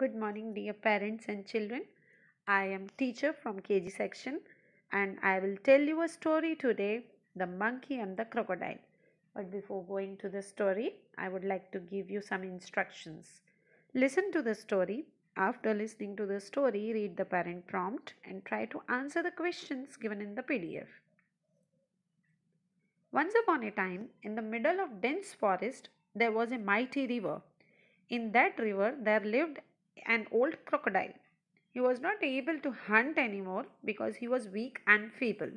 Good morning dear parents and children. I am teacher from KG section and I will tell you a story today, The Monkey and the Crocodile. But before going to the story, I would like to give you some instructions. Listen to the story. After listening to the story, read the parent prompt and try to answer the questions given in the PDF. Once upon a time, in the middle of dense forest, there was a mighty river. In that river, there lived an old crocodile. He was not able to hunt anymore because he was weak and feeble.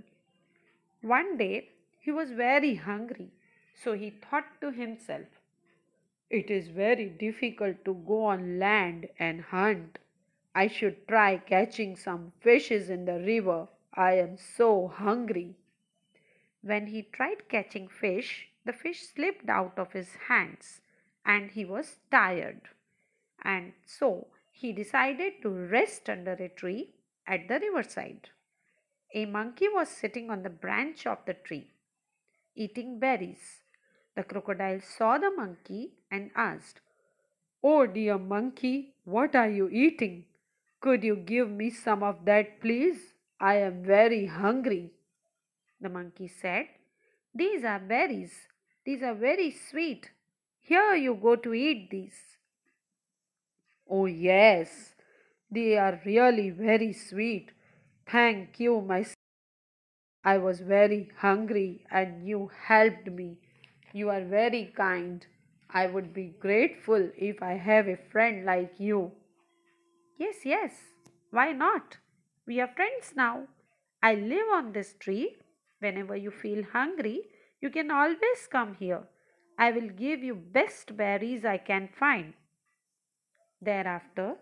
One day he was very hungry, so he thought to himself, It is very difficult to go on land and hunt. I should try catching some fishes in the river. I am so hungry. When he tried catching fish, the fish slipped out of his hands and he was tired and so he decided to rest under a tree at the riverside. A monkey was sitting on the branch of the tree, eating berries. The crocodile saw the monkey and asked, Oh dear monkey, what are you eating? Could you give me some of that, please? I am very hungry. The monkey said, These are berries. These are very sweet. Here you go to eat these. Oh, yes, they are really very sweet. Thank you, my I was very hungry and you helped me. You are very kind. I would be grateful if I have a friend like you. Yes, yes. Why not? We are friends now. I live on this tree. Whenever you feel hungry, you can always come here. I will give you best berries I can find. Thereafter,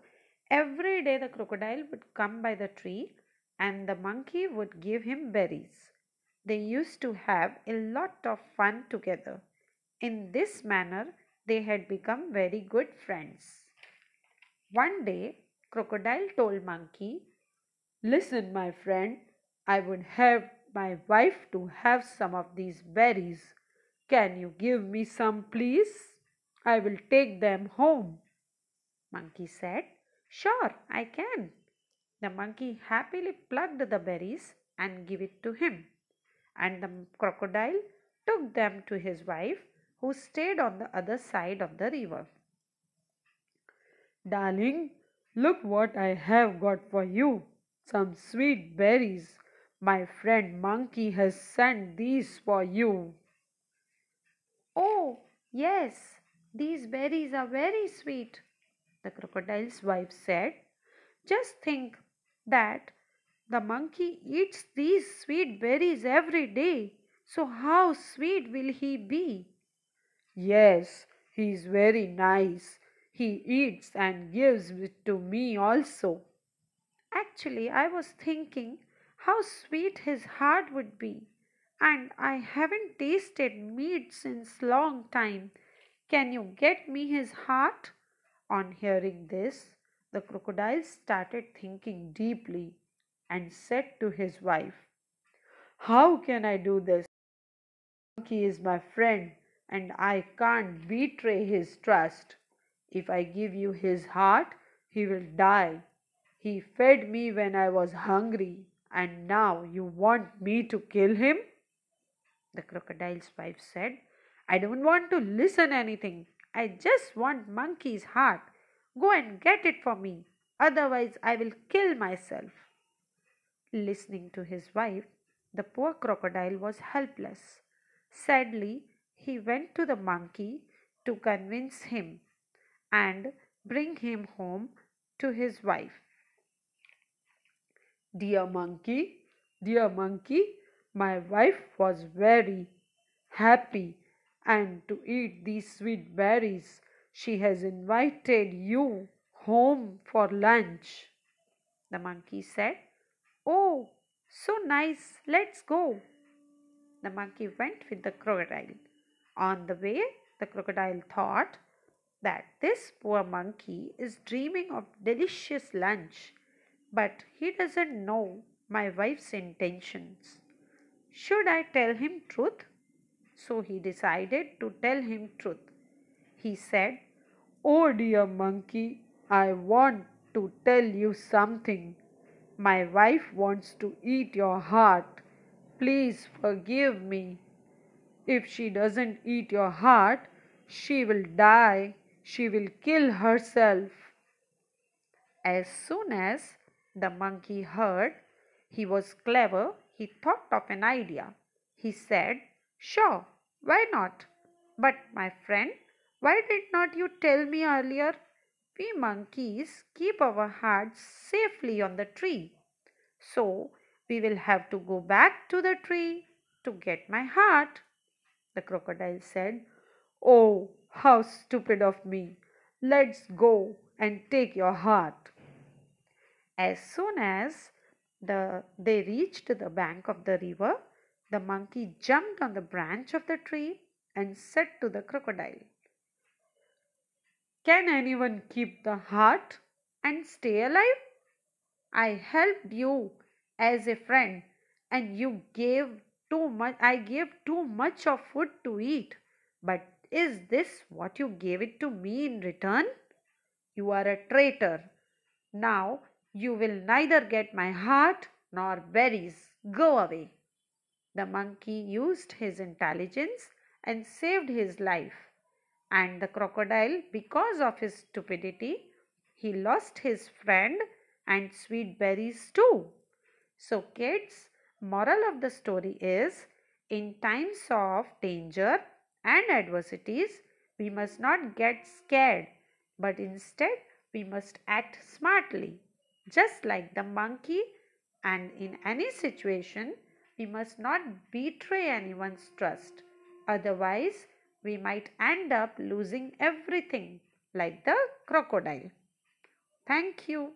every day the crocodile would come by the tree and the monkey would give him berries. They used to have a lot of fun together. In this manner, they had become very good friends. One day, Crocodile told Monkey, Listen, my friend, I would have my wife to have some of these berries. Can you give me some, please? I will take them home. Monkey said, Sure, I can. The monkey happily plucked the berries and gave it to him. And the crocodile took them to his wife, who stayed on the other side of the river. Darling, look what I have got for you some sweet berries. My friend Monkey has sent these for you. Oh, yes, these berries are very sweet, the crocodile's wife said. Just think that the monkey eats these sweet berries every day, so how sweet will he be? Yes, he is very nice. He eats and gives it to me also. Actually, I was thinking how sweet his heart would be, and I haven't tasted meat since long time. Can you get me his heart? On hearing this, the crocodile started thinking deeply and said to his wife, How can I do this? He is my friend and I can't betray his trust. If I give you his heart, he will die. He fed me when I was hungry, and now you want me to kill him? The crocodile's wife said, I don't want to listen anything. I just want monkey's heart. Go and get it for me, otherwise, I will kill myself. Listening to his wife, the poor crocodile was helpless. Sadly, he went to the monkey to convince him and bring him home to his wife. Dear monkey, dear monkey, my wife was very happy and to eat these sweet berries. She has invited you home for lunch. The monkey said, Oh, so nice, let's go. The monkey went with the crocodile. On the way, the crocodile thought that this poor monkey is dreaming of delicious lunch, but he doesn't know my wife's intentions. Should I tell him truth? So he decided to tell him truth. He said, Oh dear monkey, I want to tell you something. My wife wants to eat your heart. Please forgive me. If she doesn't eat your heart, she will die. She will kill herself. As soon as the monkey heard he was clever, he thought of an idea. He said, Sure, why not? But, my friend, why did not you tell me earlier? We monkeys keep our hearts safely on the tree. So, we will have to go back to the tree to get my heart. The crocodile said, Oh, how stupid of me! Let's go and take your heart. As soon as the, they reached the bank of the river, the monkey jumped on the branch of the tree and said to the crocodile, Can anyone keep the heart and stay alive? I helped you as a friend and you gave too much I gave too much of food to eat. But is this what you gave it to me in return? You are a traitor. Now you will neither get my heart nor berries. Go away. The monkey used his intelligence and saved his life. And the crocodile, because of his stupidity, he lost his friend and sweet berries too. So, kids, moral of the story is in times of danger and adversities, we must not get scared, but instead we must act smartly, just like the monkey, and in any situation we must not betray anyone's trust. Otherwise, we might end up losing everything like the crocodile. Thank you.